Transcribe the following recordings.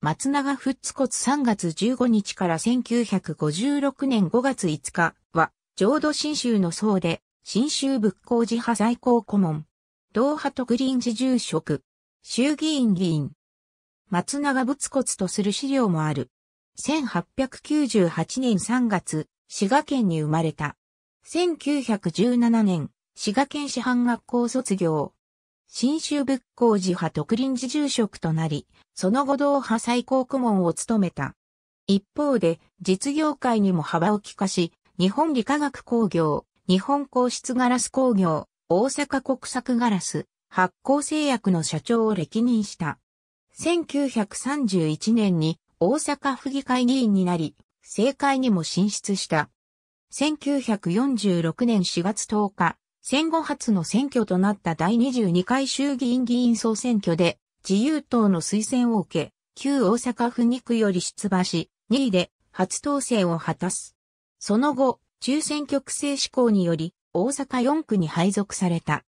松永仏骨3月15日から1956年5月5日は、浄土真宗の僧で、真宗仏光寺派最高顧問。同派特林寺住職。衆議院議員。松永仏骨とする資料もある。1898年3月、滋賀県に生まれた。1917年、滋賀県師範学校卒業。新州仏光寺派特林寺住職となり、その後同派最高顧問を務めた。一方で、実業界にも幅を利かし、日本理化学工業、日本皇室ガラス工業、大阪国策ガラス、発酵製薬の社長を歴任した。1931年に大阪府議会議員になり、政界にも進出した。1946年4月10日、戦後初の選挙となった第22回衆議院議員総選挙で、自由党の推薦を受け、旧大阪府2区より出馬し、2位で初当選を果たす。その後、中選挙区制施行により、大阪4区に配属された。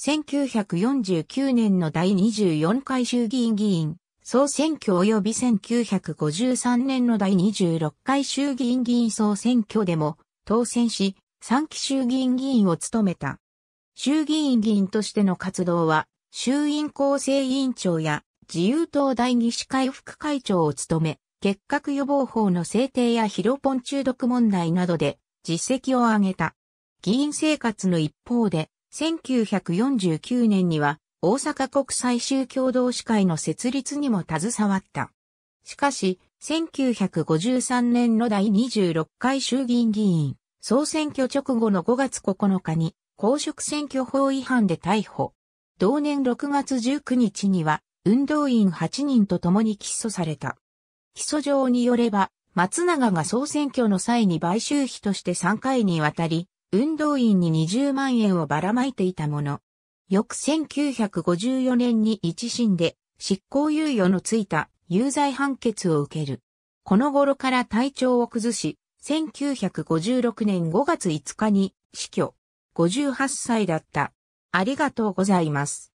1949年の第24回衆議院議員、総選挙及び1953年の第26回衆議院議員総選挙でも当選し、3期衆議院議員を務めた。衆議院議員としての活動は、衆院構成委員長や自由党代議士会副会長を務め、結核予防法の制定やヒロポン中毒問題などで実績を挙げた。議員生活の一方で、1949年には大阪国際宗教同士会の設立にも携わった。しかし、1953年の第26回衆議院議員、総選挙直後の5月9日に公職選挙法違反で逮捕。同年6月19日には運動員8人と共に起訴された。起訴状によれば、松永が総選挙の際に買収費として3回にわたり、運動員に20万円をばらまいていたもの。翌1954年に一審で執行猶予のついた有罪判決を受ける。この頃から体調を崩し、1956年5月5日に死去。58歳だった。ありがとうございます。